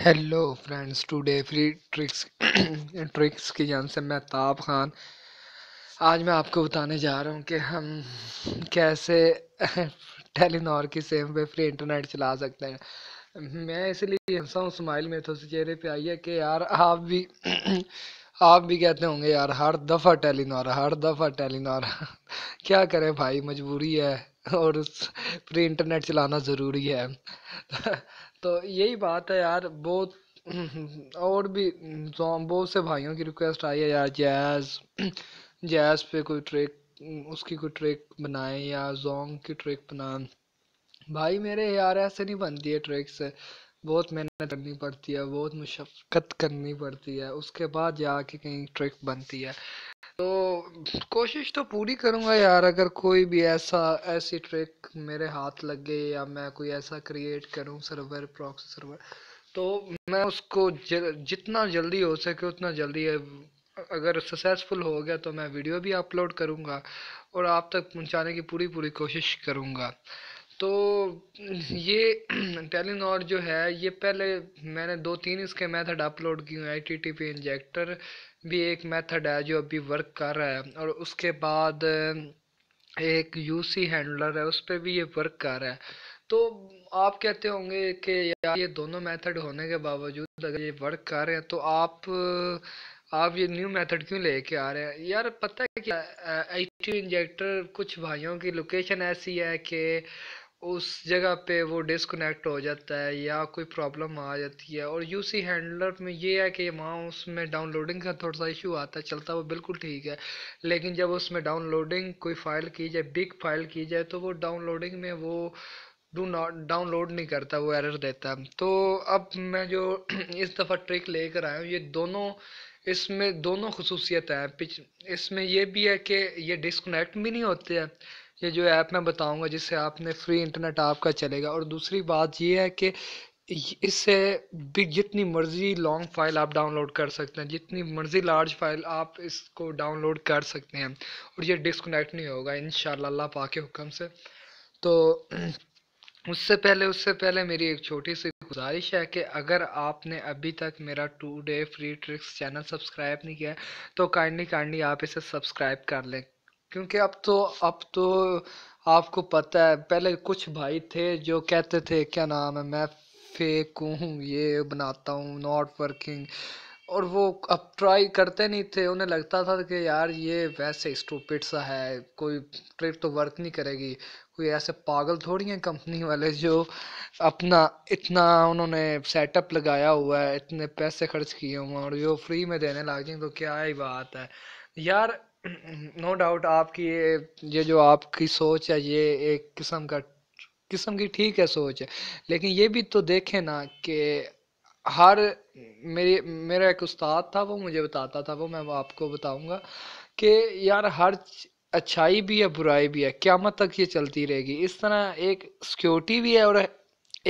hello friends today free tricks tricks की जान से मैं ताब खान आज मैं आपको बताने जा रहा हूँ कि हम कैसे टेलीनॉर की सेम पे फ्री इंटरनेट चला सकते हैं मैं इसलिए हंसा हूँ स्माइल में तो चेहरे पे आई है कि यार आप भी आप भी कहते होंगे यार हर दफ़ा टेलीनॉर हर दफ़ा टेलीनॉर क्या करें भाई मजबूरी है और फ्री इंटरनेट चलाना ज़रूरी है तो यही बात है यार बहुत और भी बहुत से भाइयों की रिक्वेस्ट आई है यार जैज़ जैज़ पे कोई ट्रैक उसकी कोई ट्रैक बनाए या जोंग की ट्रैक बनाए भाई मेरे यार ऐसे नहीं बनती है से बहुत मेहनत करनी पड़ती है बहुत मुशक्क़त करनी पड़ती है उसके बाद जाके कहीं ट्रिक बनती है तो कोशिश तो पूरी करूँगा यार अगर कोई भी ऐसा ऐसी ट्रिक मेरे हाथ लगे या मैं कोई ऐसा क्रिएट करूँ सर्वर प्रॉक्सी सर्वर तो मैं उसको जल, जितना जल्दी हो सके उतना जल्दी अगर सक्सेसफुल हो गया तो मैं वीडियो भी अपलोड करूँगा और आप तक पहुँचाने की पूरी पूरी कोशिश करूँगा तो ये टेलीनॉर जो है ये पहले मैंने दो तीन इसके मेथड अपलोड किए हैं I T T P injector भी एक मेथड है जो अभी वर्क कर रहा है और उसके बाद एक यूसी हैंडलर है उस पर भी ये वर्क कर रहा है तो आप कहते होंगे कि यार ये दोनों मेथड होने के बावजूद अगर ये वर्क कर रहे हैं तो आप आप ये न्यू मेथड क्यों लेके आ रहे हैं यार पता है कि आई टी इंजेक्टर कुछ भाइयों की लोकेशन ऐसी है कि उस जगह पे वो डिसकनेक्ट हो जाता है या कोई प्रॉब्लम आ जाती है और यूसी हैंडलर में ये है कि वहाँ उसमें डाउनलोडिंग का थोड़ा सा इशू आता है चलता वो बिल्कुल ठीक है लेकिन जब उसमें डाउनलोडिंग कोई फ़ाइल की जाए बिग फाइल की जाए तो वो डाउनलोडिंग में वो डू नॉट डाउनलोड नहीं करता वो एरर देता तो अब मैं जो इस दफ़ा ट्रिक लेकर आया हूँ ये दोनों इसमें दोनों खसूसियत हैं पिछ इसमें यह भी है कि ये डिसकनेक्ट भी नहीं होते हैं ये जो ऐप मैं बताऊंगा जिससे आपने फ्री इंटरनेट आपका चलेगा और दूसरी बात ये है कि इससे भी जितनी मर्ज़ी लॉन्ग फाइल आप डाउनलोड कर सकते हैं जितनी मर्ज़ी लार्ज फाइल आप इसको डाउनलोड कर सकते हैं और ये डिसकनेक्ट नहीं होगा इन अल्लाह पा के हुक्म से तो उससे पहले उससे पहले मेरी एक छोटी सी गुजारिश है कि अगर आपने अभी तक मेरा today free tricks channel subscribe नहीं किया है तो काइंडली काइंडली आप इसे सब्सक्राइब कर लें क्योंकि अब तो अब तो आपको पता है पहले कुछ भाई थे जो कहते थे क्या नाम है मैं फेक हूँ ये बनाता हूँ नॉट वर्किंग और वो अब ट्राई करते नहीं थे उन्हें लगता था कि यार ये वैसे स्टूपिड सा है कोई ट्रिप तो वर्क नहीं करेगी कोई ऐसे पागल थोड़ी हैं कंपनी वाले जो अपना इतना उन्होंने सेटअप लगाया हुआ है इतने पैसे खर्च किए हुए हैं और जो फ्री में देने लग जाएंगे तो क्या ही बात है यार नो डाउट आपकी ये ये जो आपकी सोच है ये एक किस्म का किस्म की ठीक है सोच है लेकिन ये भी तो देखें ना कि हर मेरे मेरा एक उस्ताद था वो मुझे बताता था वो मैं आपको बताऊंगा कि यार हर अच्छाई भी है बुराई भी है क्यामत तक ये चलती रहेगी इस तरह एक सिक्योरिटी भी है और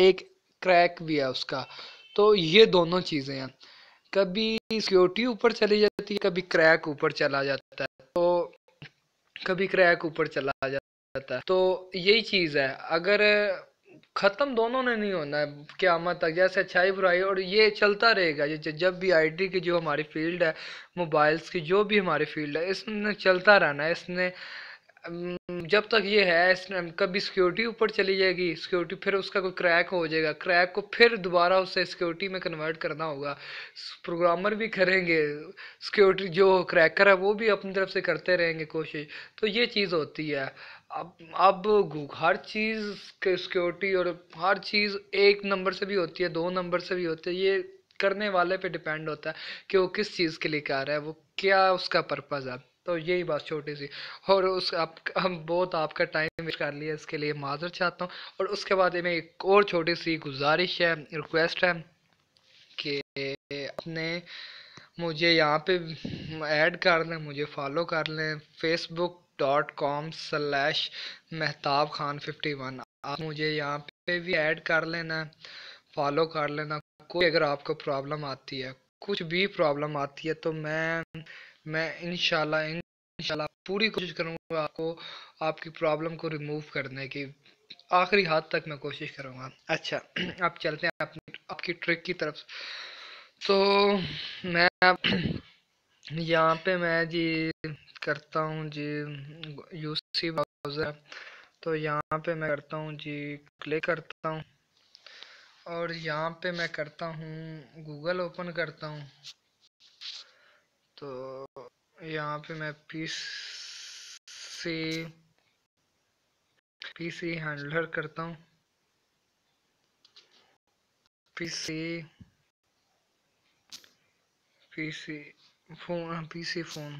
एक क्रैक भी है उसका तो ये दोनों चीज़ें हैं कभी सिक्योरिटी ऊपर चली जाती है कभी क्रैक ऊपर चला जाता है कभी क्रैक ऊपर चला जाता है तो यही चीज़ है अगर ख़त्म दोनों ने नहीं होना है क्यामत तक जैसे अच्छाई बुराई और ये चलता रहेगा जैसे जब भी आईटी की जो हमारी फील्ड है मोबाइल्स की जो भी हमारी फील्ड है इसमें चलता रहना है इसने जब तक ये है कभी सिक्योरिटी ऊपर चली जाएगी सिक्योरिटी फिर उसका कोई क्रैक हो जाएगा क्रैक को फिर दोबारा उसे सिक्योरिटी में कन्वर्ट करना होगा प्रोग्रामर भी करेंगे सिक्योरिटी जो क्रैकर है वो भी अपनी तरफ से करते रहेंगे कोशिश तो ये चीज़ होती है अब अब हर चीज़ के सिक्योरिटी और हर चीज़ एक नंबर से भी होती है दो नंबर से भी होती है ये करने वाले पे डिपेंड होता है कि वो किस चीज़ के लिए कर रहा है वो क्या उसका पर्पज़ है तो यही बात छोटी सी और उस आप हम बहुत आपका टाइम वेस्ट कर लिया इसके लिए माजर चाहता हूँ और उसके बाद में एक और छोटी सी गुजारिश है रिक्वेस्ट है कि अपने मुझे यहाँ पे ऐड कर लें मुझे फॉलो कर लें Facebook dot com slash Mehtab Khan fifty one आप मुझे यहाँ पे भी ऐड कर लेना फॉलो कर लेना कोई अगर आपको प्रॉब्लम आती है कुछ भी प्रॉब्लम आती है तो मैं मैं इनशाला इंशाल्लाह पूरी कोशिश करूँगा आपको आपकी प्रॉब्लम को रिमूव करने की आखिरी हाथ तक मैं कोशिश करूँगा अच्छा आप चलते हैं अपनी आपकी ट्रिक की तरफ तो मैं यहाँ पे मैं जी करता हूँ जी यूसी ब्राउज़र तो यहाँ पे मैं करता हूँ जी क्लिक करता हूँ और यहाँ पे मैं करता हूँ गूगल ओपन करता हूँ तो यहाँ पे मैं पीसी पीसी पी हैंडलर करता हूँ P PC P phone P phone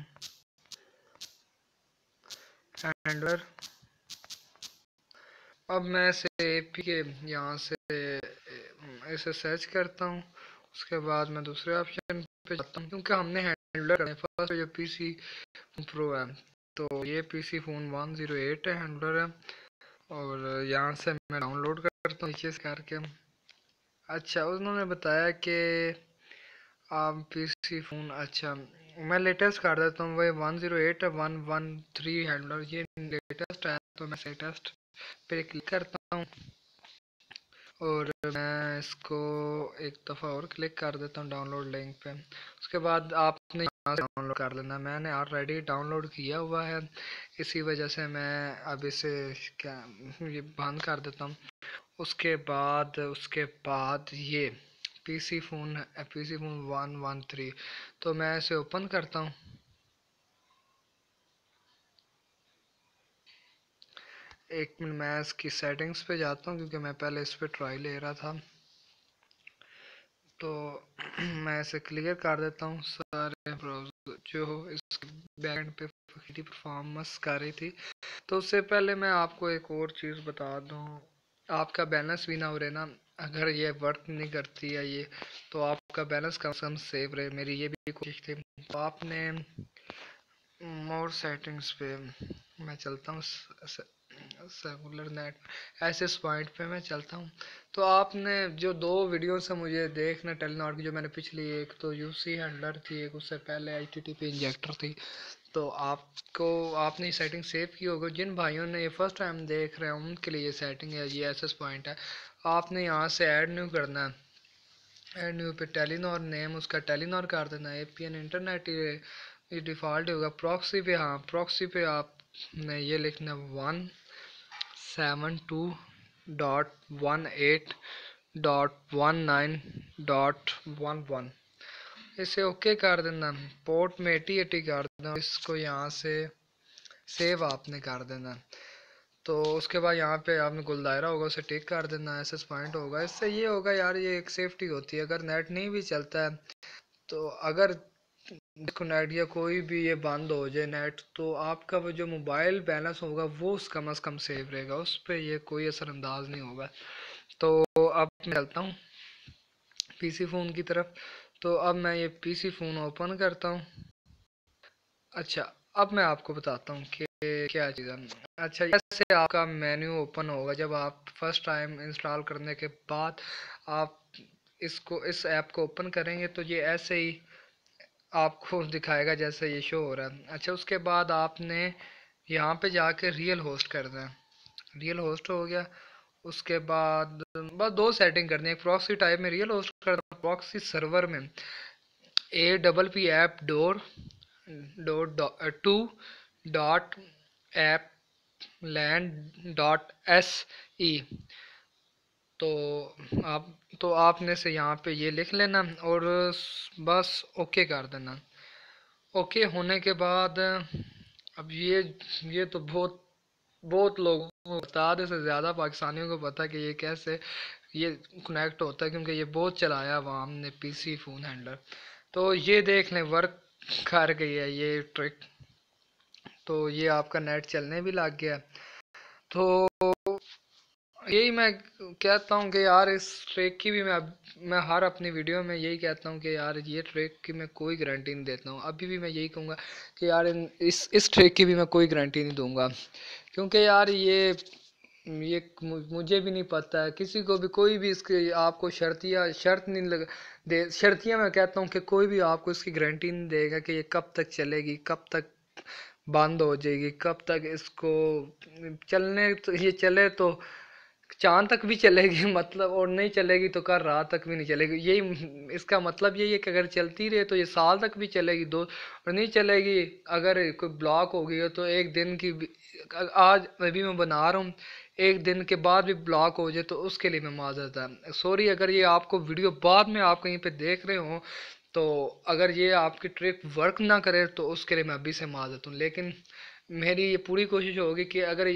handler अब मैं से पी के यहाँ से इसे सर्च करता हूँ उसके बाद मैं दूसरे ऑप्शन पे जाता हूँ क्योंकि हमने हैंडलर करना है फर्स्ट जो पी सी प्रो है तो ये P C phone one zero eight है हैंडलर है और यहाँ से मैं डाउनलोड करता हूँ नीचे करके अच्छा उन्होंने बताया कि आप पी सी फोन अच्छा मैं लेटेस्ट कर देता हूँ वही one zero eight one one three handler ये लेटेस्ट है तो मैं लेटेस्ट पे क्लिक करता हूँ और मैं इसको एक दफ़ा और क्लिक कर देता हूँ डाउनलोड लिंक पे उसके बाद आपने यहाँ से डाउनलोड कर लेना मैंने ऑलरेडी डाउनलोड किया हुआ है इसी वजह से मैं अब इसे क्या ये बंद कर देता हूँ उसके बाद उसके बाद ये PC phone PC phone one one three तो मैं इसे ओपन करता हूँ एक मिनट मैं इसकी सेटिंग्स पे जाता हूँ क्योंकि मैं पहले इस पर ट्राई ले रहा था तो मैं इसे क्लियर कर देता हूँ सारे ब्राउजर जो हो इस पे फकीरी परफॉर्मेंस कर रही थी तो उससे पहले मैं आपको एक और चीज़ बता दूँ आपका बैलेंस भी ना हो रहे ना अगर ये वर्क नहीं करती है ये तो आपका बैलेंस कम से कम सेव रहे मेरी ये भी कोशिश थी तो आपने मोर सेटिंग्स पे मैं चलता हूँ सर्कुलर नेट ऐसे पॉइंट पे मैं चलता हूँ तो आपने जो दो वीडियोस है मुझे देखना टेलीनॉट की जो मैंने पिछली एक तो यू सी हैंडलर थी एक उससे पहले I T T P injector थी तो आपको आपने ये सेटिंग सेव की होगी जिन भाइयों ने ये फर्स्ट टाइम देख रहे हैं उनके लिए ये सेटिंग है ये एस पॉइंट है आपने यहाँ से ऐड न्यू करना है एड न्यू पे टेलीनॉर नेम उसका टेलीनॉर कर देना है पी एन इंटरनेट ये डिफ़ॉल्ट होगा प्रॉक्सी पे हाँ प्रॉक्सी पे आपने ये लिखना one seven two dot one eight dot one nine dot one one इसे ओके कर देना पोर्ट में एटी एटी कर देना इसको यहाँ से सेव आपने कर देना तो उसके बाद यहाँ पे आपने गुल दायरा होगा उसे टिक कर देना एस पॉइंट होगा इससे ये होगा यार ये एक सेफ्टी होती है अगर नेट नहीं भी चलता है तो अगर देखो नेट या कोई भी ये बंद हो जाए नेट तो आपका वो जो मोबाइल बैलेंस होगा वो उस कम अज़ कम सेव रहेगा उस पर यह कोई असरअंदाज नहीं होगा तो अब मैं चलता हूँ पीसी फ़ोन की तरफ तो अब मैं ये पीसी फ़ोन ओपन करता हूँ अच्छा अब मैं आपको बताता हूँ कि क्या चीज़ अच्छा जैसे आपका मेन्यू ओपन होगा जब आप फर्स्ट टाइम इंस्टॉल करने के बाद आप इसको इस ऐप को ओपन करेंगे तो ये ऐसे ही आपको दिखाएगा जैसे ये शो हो रहा है अच्छा उसके बाद आपने यहाँ पे जाके रियल होस्ट करना है रियल होस्ट हो गया उसके बाद बस दो सेटिंग करनी है एक प्रॉक्सी टाइप में रियल होस्ट करना प्रॉक्सी सर्वर में a double P app door door two dot app land dot S E तो आप तो आपने से यहाँ पे ये लिख लेना और बस ओके कर देना ओके होने के बाद अब ये ये तो बहुत बहुत लोगों को बता दे से ज़्यादा पाकिस्तानियों को पता कि ये कैसे ये कनेक्ट होता है क्योंकि ये बहुत चलाया हुआ हमने पीसी फ़ोन हैंडलर तो ये देख लें वर्क कर गई है ये ट्रिक तो ये आपका नेट चलने भी लग गया तो यही मैं कहता हूँ कि यार इस ट्रैक की भी मैं अब मैं हर अपनी वीडियो में यही कहता हूँ कि यार ये ट्रैक की मैं कोई गारंटी नहीं देता हूँ अभी भी मैं यही कहूँगा कि यार इस इस ट्रैक की भी मैं कोई गारंटी नहीं दूँगा क्योंकि यार ये ये मुझे भी नहीं पता है किसी को भी कोई भी इसके आपको शर्तियाँ शर्त नहीं लग दे शर्तियाँ मैं कहता हूँ कि कोई भी आपको इसकी गारंटी नहीं देगा कि ये कब तक चलेगी कब तक बंद हो जाएगी कब तक इसको चलने तो ये चले तो चांद तक भी चलेगी मतलब और नहीं चलेगी तो कर रात तक भी नहीं चलेगी यही इसका मतलब यही है कि अगर चलती रहे तो ये साल तक भी चलेगी दो और नहीं चलेगी अगर कोई ब्लॉक हो गई तो एक दिन की आज अभी मैं बना रहा हूँ एक दिन के बाद भी ब्लॉक हो जाए तो उसके लिए मैं माजरत है सॉरी अगर ये आपको वीडियो बाद में आप कहीं पर देख रहे हो तो अगर ये आपकी ट्रिक वर्क ना करे तो उसके लिए मैं अभी से माजरत हूँ लेकिन मेरी ये पूरी कोशिश होगी कि अगर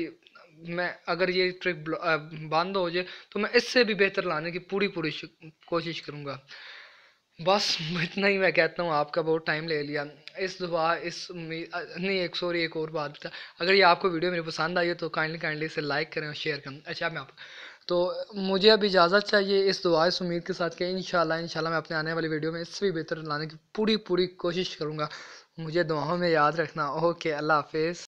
मैं अगर ये ट्रिक बंद हो जाए तो मैं इससे भी बेहतर लाने की पूरी पूरी कोशिश करूँगा बस इतना ही मैं कहता हूँ आपका बहुत टाइम ले लिया इस दुआ इस नहीं एक सॉरी एक और बात था अगर ये आपको वीडियो मेरी पसंद आई हो तो काइंडली काइंडली इसे लाइक करें और शेयर करें अच्छा मैं आप तो मुझे अब इजाज़त चाहिए इस दुआ इस उम्मीद के साथ कि इन शाला मैं अपने आने वाली वीडियो में इससे भी बेहतर लाने की पूरी पूरी कोशिश करूँगा मुझे दुआओं में याद रखना ओके अल्लाह हाफिज़